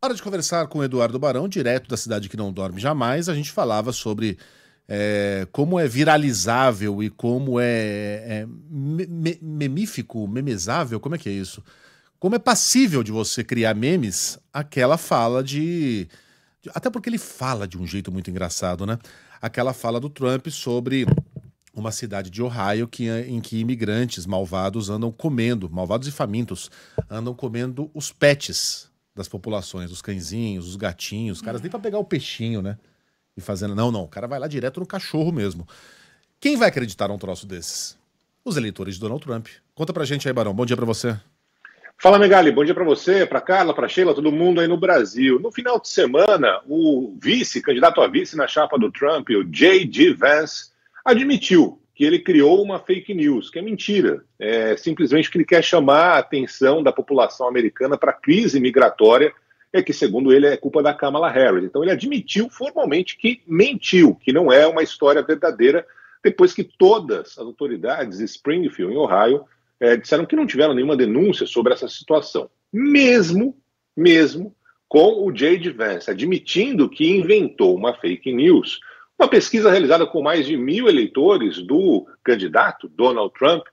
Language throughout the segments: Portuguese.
Hora de conversar com o Eduardo Barão, direto da cidade que não dorme jamais. A gente falava sobre é, como é viralizável e como é, é me, memífico, memezável, como é que é isso? Como é passível de você criar memes aquela fala de, de. Até porque ele fala de um jeito muito engraçado, né? Aquela fala do Trump sobre uma cidade de Ohio que, em que imigrantes malvados andam comendo, malvados e famintos, andam comendo os pets das populações, os cãezinhos, os gatinhos, os caras é. nem para pegar o peixinho, né? E fazendo. Não, não, o cara vai lá direto no cachorro mesmo. Quem vai acreditar num troço desses? Os eleitores de Donald Trump. Conta pra gente aí, Barão. Bom dia para você. Fala, Megali. Bom dia para você, para Carla, para Sheila, todo mundo aí no Brasil. No final de semana, o vice, candidato a vice na chapa do Trump, o J.D. Vance, admitiu que ele criou uma fake news, que é mentira. É simplesmente que ele quer chamar a atenção da população americana para a crise migratória, é que, segundo ele, é culpa da Kamala Harris. Então, ele admitiu formalmente que mentiu, que não é uma história verdadeira, depois que todas as autoridades de Springfield, em Ohio, é, disseram que não tiveram nenhuma denúncia sobre essa situação. Mesmo, mesmo com o Jade Vance admitindo que inventou uma fake news uma pesquisa realizada com mais de mil eleitores do candidato Donald Trump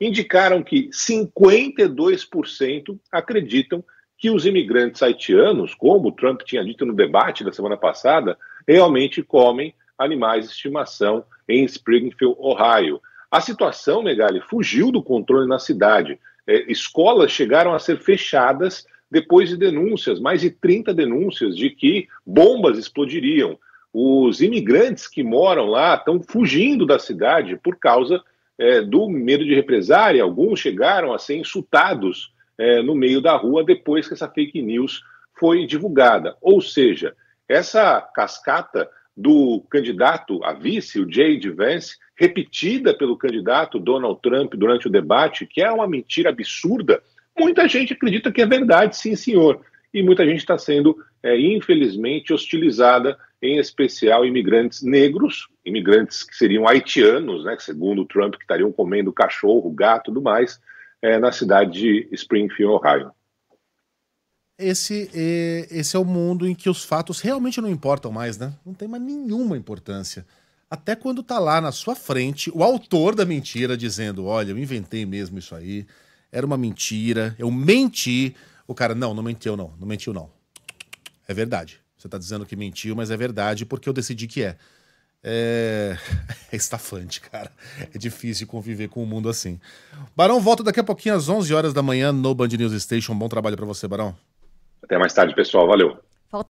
indicaram que 52% acreditam que os imigrantes haitianos, como Trump tinha dito no debate da semana passada, realmente comem animais de estimação em Springfield, Ohio. A situação, Megali, fugiu do controle na cidade. É, escolas chegaram a ser fechadas depois de denúncias, mais de 30 denúncias de que bombas explodiriam os imigrantes que moram lá estão fugindo da cidade por causa é, do medo de represária. Alguns chegaram a ser insultados é, no meio da rua depois que essa fake news foi divulgada. Ou seja, essa cascata do candidato a vice, o Jade Vance, repetida pelo candidato Donald Trump durante o debate, que é uma mentira absurda, muita gente acredita que é verdade, sim, senhor. E muita gente está sendo, é, infelizmente, hostilizada em especial imigrantes negros, imigrantes que seriam haitianos, né, segundo Trump, que estariam comendo cachorro, gato, tudo mais, é, na cidade de Springfield, Ohio. Esse é, esse é o mundo em que os fatos realmente não importam mais, né? Não tem mais nenhuma importância. Até quando tá lá na sua frente o autor da mentira dizendo: olha, eu inventei mesmo isso aí, era uma mentira, eu menti. O cara, não, não mentiu, não, não mentiu, não. É verdade. Você está dizendo que mentiu, mas é verdade porque eu decidi que é. É... é estafante, cara. É difícil conviver com um mundo assim. Barão, volta daqui a pouquinho às 11 horas da manhã no Band News Station. Bom trabalho para você, Barão. Até mais tarde, pessoal. Valeu.